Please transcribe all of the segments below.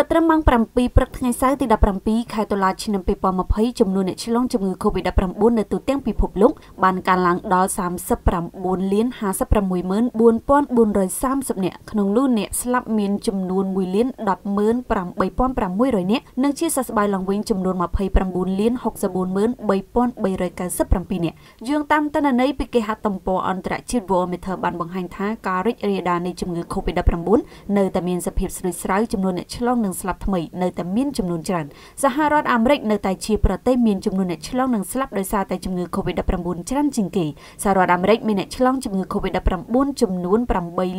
គិតត្រឹមម៉ោង7ព្រឹកថ្ងៃសៅរ៍ទី17ខែតុលាឆ្នាំ2020ចំនួនអ្នកឆ្លងជំងឺ Covid-19 នៅទូទាំងពិភពលោកបានកើនឡើងដល់39លាន564430នាក់ក្នុងនោះអ្នកស្លាប់មានចំនួន1លាន108,600នាក់និងជាសះស្បើយឡើងវិញចំនួន29លាន64,3397នាក់យោងតាមទិន្នន័យពីគេហទំព័រអន្តរជាតិ World Meter បានបង្ហាញថាការរីករាលដាលនៃជំងឺ Covid-19 នៅតែមានសភាពស្រួយស្រាវចំនួនអ្នកឆ្លងនៅនិងស្លាប់ថ្មីនៅតែមានចំនួនច្រើនសហរដ្ឋអាមេរិកនៅតែជាប្រទេសមានចំនួនអ្នកឆ្លងនិងស្លាប់ដោយសារតែជំងឺ Covid-19 ច្រើនជាងគេសហរដ្ឋអាមេរិកមានអ្នកឆ្លងជំងឺ Covid-19 ចំនួន8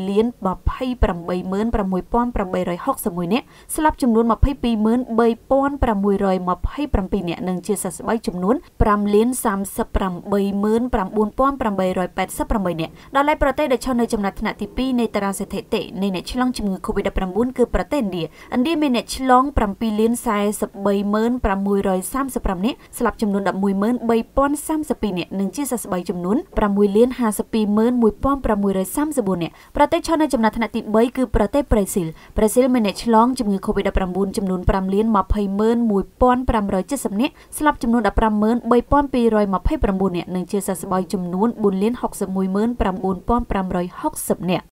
លាន286,861នាក់ស្លាប់ចំនួន22,3627នាក់និងជាសះស្បើយចំនួន5លាន38,988នាក់ដល់ឯប្រទេសដែលឈរនៅចំណាត់ថ្នាក់ទី2នៃតារាងស្ថិតិនៃអ្នកឆ្លងជំងឺ Covid-19 គឺប្រទេសឥណ្ឌាឥណ្ឌាមានអ្នកឆ្លង7លាន43,635នាក់ស្លាប់ចំនួន11,3032នាក់និងជាសះស្បើយចំនួន6លាន52,1634នាក់ប្រទេសឈរនៅចំណាត់ថ្នាក់ទី3គឺប្រទេសប្រេស៊ីលប្រេស៊ីលមានអ្នកឆ្លងជំងឺ COVID-19 ចំនួន5លាន20,1570នាក់ស្លាប់ចំនួន15,3229នាក់និងជាសះស្បើយចំនួន4លាន61,9560នាក់